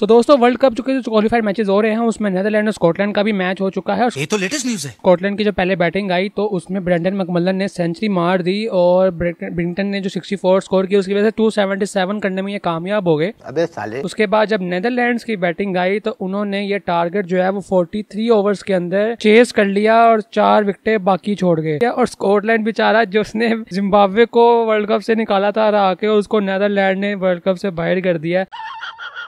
तो दोस्तों world cup चुके जो क्वालिफाइड मैचेस हो रहे हैं उसमें नेदरलैंड और स्कॉटलैंड का भी मैच हो चुका है ये तो लेटेस्ट न्यूज है स्कॉटलैंड की जो पहले बैटिंग आई तो उसमें ब्रेंडन मकमलन ने सेंचुरी मार दी और ब्रिंटन ने जो 64 स्कोर किया उसकी वजह से 277 करने में ये कामयाब हो गए अबे साले उसके बाद जब नेदरलैंड की बैटिंग आई तो उन्होंने ये टारगेट जो है वो फोर्टी ओवर्स के अंदर चेस कर लिया और चार विकेट बाकी छोड़ गए और स्कॉटलैंड बेचारा जिसने जिम्बाब्वे को वर्ल्ड कप से निकाला था हरा के उसको नेदरलैंड ने वर्ल्ड कप से बाहर कर दिया